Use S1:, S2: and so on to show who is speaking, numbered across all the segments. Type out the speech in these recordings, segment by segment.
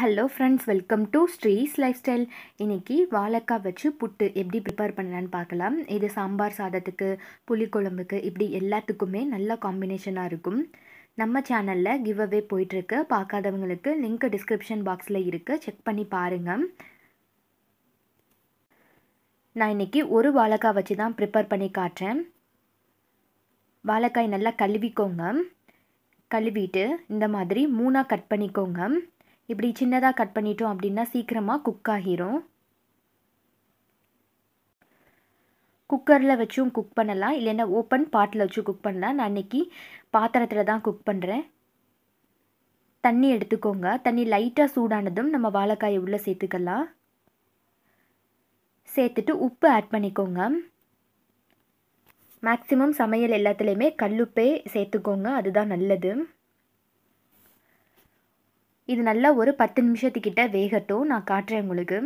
S1: hello friends welcome to Stree's lifestyle இன்றைக்கி வாழைக்காய் வச்சு புட்டு எப்படி ப்ரிப்பேர் பண்ணலான்னு பார்க்கலாம் இது சாம்பார் சாதத்துக்கு புளிக்குழம்புக்கு இப்படி எல்லாத்துக்குமே நல்ல காம்பினேஷனாக இருக்கும் நம்ம சேனலில் கிவ் அவே போயிட்டுருக்கு பார்க்காதவங்களுக்கு லிங்க் டிஸ்கிரிப்ஷன் பாக்ஸில் இருக்குது செக் பண்ணி பாருங்கள் நான் இன்றைக்கி ஒரு வாழைக்காய் வச்சு தான் ப்ரிப்பேர் பண்ணி காட்டுறேன் வாழைக்காய் நல்லா கழுவிக்கோங்க கழுவிட்டு இந்த மாதிரி மூணாக கட் பண்ணிக்கோங்க இப்படி சின்னதாக கட் பண்ணிட்டோம் அப்படின்னா சீக்கிரமாக குக் ஆகிரும் குக்கரில் வச்சும் குக் பண்ணலாம் இல்லைன்னா ஓப்பன் பாட்டில் வச்சும் குக் பண்ணலாம் நான் அன்றைக்கி பாத்திரத்தில் தான் குக் பண்ணுறேன் தண்ணி எடுத்துக்கோங்க தண்ணி லைட்டாக சூடானதும் நம்ம வாழைக்காயை உள்ளே சேர்த்துக்கலாம் சேர்த்துட்டு உப்பு ஆட் பண்ணிக்கோங்க மேக்ஸிமம் சமையல் எல்லாத்துலேயுமே கல்லுப்பே சேர்த்துக்கோங்க அதுதான் நல்லது இது நல்லா ஒரு பத்து நிமிஷத்துக்கிட்ட வேகட்டும் நான் காட்டுறேன் உங்களுக்கு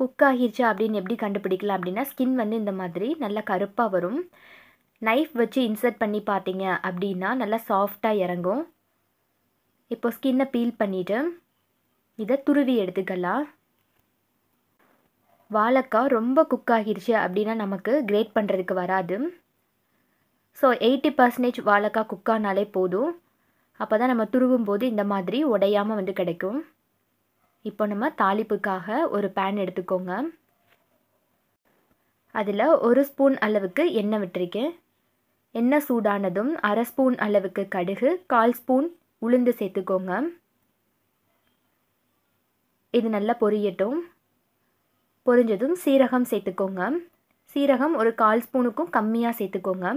S1: குக் ஆகிருச்சா அப்படின்னு எப்படி கண்டுபிடிக்கலாம் அப்படின்னா ஸ்கின் வந்து இந்த மாதிரி நல்லா கருப்பாக வரும் நைஃப் வச்சு இன்சர்ட் பண்ணி பார்த்தீங்க அப்படின்னா நல்லா சாஃப்டாக இறங்கும் இப்போ ஸ்கின்னை பீல் பண்ணிவிட்டு இதை துருவி எடுத்துக்கலாம் வாழைக்காய் ரொம்ப குக் ஆகிருச்சு அப்படின்னா நமக்கு கிரேட் பண்ணுறதுக்கு வராது ஸோ எயிட்டி பர்சன்டேஜ் வாழைக்காய் குக்கானாலே போதும் அப்போ தான் நம்ம துருவும் போது இந்த மாதிரி உடையாமல் வந்து கிடைக்கும் இப்போ நம்ம தாளிப்புக்காக ஒரு பேன் எடுத்துக்கோங்க அதில் ஒரு ஸ்பூன் அளவுக்கு எண்ணெய் விட்டுருக்கேன் எண்ணெய் சூடானதும் அரை ஸ்பூன் அளவுக்கு கடுகு கால் ஸ்பூன் உளுந்து சேர்த்துக்கோங்க இது நல்லா பொரியட்டும் பொரிஞ்சதும் சீரகம் சேர்த்துக்கோங்க சீரகம் ஒரு கால் ஸ்பூனுக்கும் கம்மியாக சேர்த்துக்கோங்க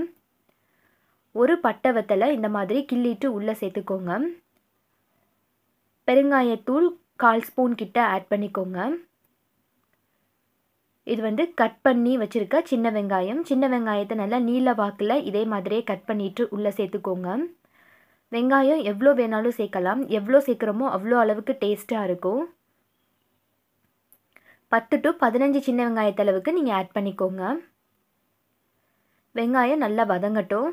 S1: ஒரு பட்டவத்தில் இந்த மாதிரி கிள்ளிட்டு உள்ளே சேர்த்துக்கோங்க பெருங்காயத்தூள் கால் ஸ்பூன் கிட்ட ஆட் பண்ணிக்கோங்க இது வந்து கட் பண்ணி வச்சுருக்க சின்ன வெங்காயம் சின்ன வெங்காயத்தை நல்லா நீல வாக்கில் இதே மாதிரியே கட் பண்ணிட்டு உள்ளே சேர்த்துக்கோங்க வெங்காயம் எவ்வளோ வேணாலும் சேர்க்கலாம் எவ்வளோ சேர்க்குறோமோ அவ்வளோ அளவுக்கு டேஸ்ட்டாக இருக்கும் பத்து டு பதினஞ்சு சின்ன வெங்காயத்தளவுக்கு நீங்கள் ஆட் பண்ணிக்கோங்க வெங்காயம் நல்லா வதங்கட்டும்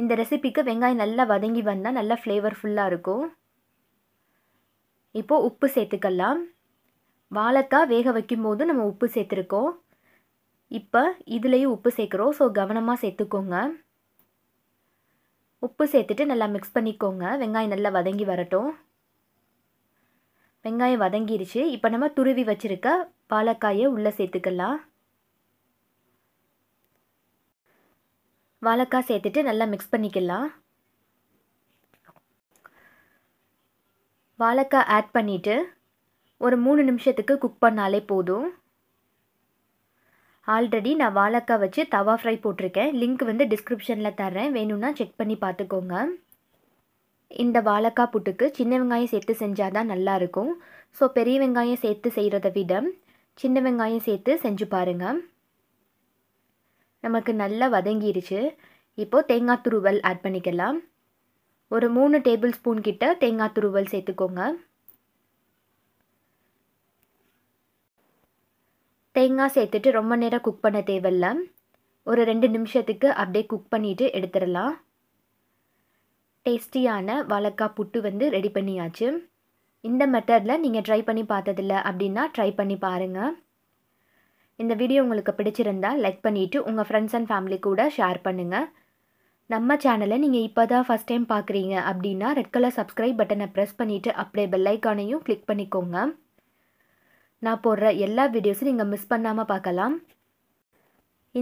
S1: இந்த ரெசிபிக்கு வெங்காயம் நல்லா வதங்கி வந்தால் நல்லா ஃப்ளேவர்ஃபுல்லாக இருக்கும் இப்போது உப்பு சேர்த்துக்கலாம் வாழைக்காய் வேக வைக்கும்போது நம்ம உப்பு சேர்த்துருக்கோம் இப்போ இதுலேயும் உப்பு சேர்க்குறோம் ஸோ கவனமாக சேர்த்துக்கோங்க உப்பு சேர்த்துட்டு நல்லா மிக்ஸ் பண்ணிக்கோங்க வெங்காயம் நல்லா வதங்கி வரட்டும் வெங்காயம் வதங்கிருச்சு இப்போ நம்ம துருவி வச்சுருக்க வாழைக்காயை உள்ளே சேர்த்துக்கலாம் வாழைக்காய் சேர்த்துட்டு நல்லா மிக்ஸ் பண்ணிக்கலாம் வாழைக்காய் ஆட் பண்ணிவிட்டு ஒரு மூணு நிமிஷத்துக்கு குக் பண்ணாலே போதும் ஆல்ரெடி நான் வாழைக்காய் வச்சு தவா ஃப்ரை போட்டிருக்கேன் லிங்க் வந்து டிஸ்கிரிப்ஷனில் தரேன் வேணும்னா செக் பண்ணி பார்த்துக்கோங்க இந்த வாழைக்காய் புட்டுக்கு சின்ன வெங்காயம் சேர்த்து செஞ்சால் தான் நல்லாயிருக்கும் ஸோ பெரிய வெங்காயம் சேர்த்து செய்கிறத விட சின்ன வெங்காயம் சேர்த்து செஞ்சு பாருங்கள் நமக்கு நல்லா வதங்கிடுச்சு இப்போது தேங்காய் துருவல் ஆட் பண்ணிக்கலாம் ஒரு மூணு டேபிள் ஸ்பூன் கிட்ட தேங்காய் துருவல் சேர்த்துக்கோங்க தேங்காய் சேர்த்துட்டு ரொம்ப நேரம் குக் பண்ண தேவையில்ல ஒரு ரெண்டு நிமிஷத்துக்கு அப்படியே குக் பண்ணிவிட்டு எடுத்துடலாம் டேஸ்டியான வாழைக்காய் புட்டு வந்து ரெடி பண்ணியாச்சு இந்த மெத்தடில் நீங்கள் ட்ரை பண்ணி பார்த்ததில்ல அப்படின்னா ட்ரை பண்ணி பாருங்கள் இந்த வீடியோ உங்களுக்கு பிடிச்சிருந்தா லைக் பண்ணிவிட்டு உங்கள் ஃப்ரெண்ட்ஸ் அண்ட் ஃபேமிலி கூட ஷேர் பண்ணுங்கள் நம்ம சேனலை நீங்கள் இப்போ தான் ஃபஸ்ட் டைம் பார்க்குறீங்க அப்படின்னா ரெட் கலர் சப்ஸ்கிரைப் பட்டனை ப்ரெஸ் பண்ணிவிட்டு அப்படியே பெல்லைக்கானையும் கிளிக் பண்ணிக்கோங்க நான் போடுற எல்லா வீடியோஸும் நீங்கள் மிஸ் பண்ணாமல் பார்க்கலாம்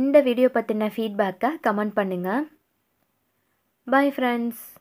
S1: இந்த வீடியோ பற்றின ஃபீட்பேக்கை கமெண்ட் பண்ணுங்கள் பாய் ஃப்ரெண்ட்ஸ்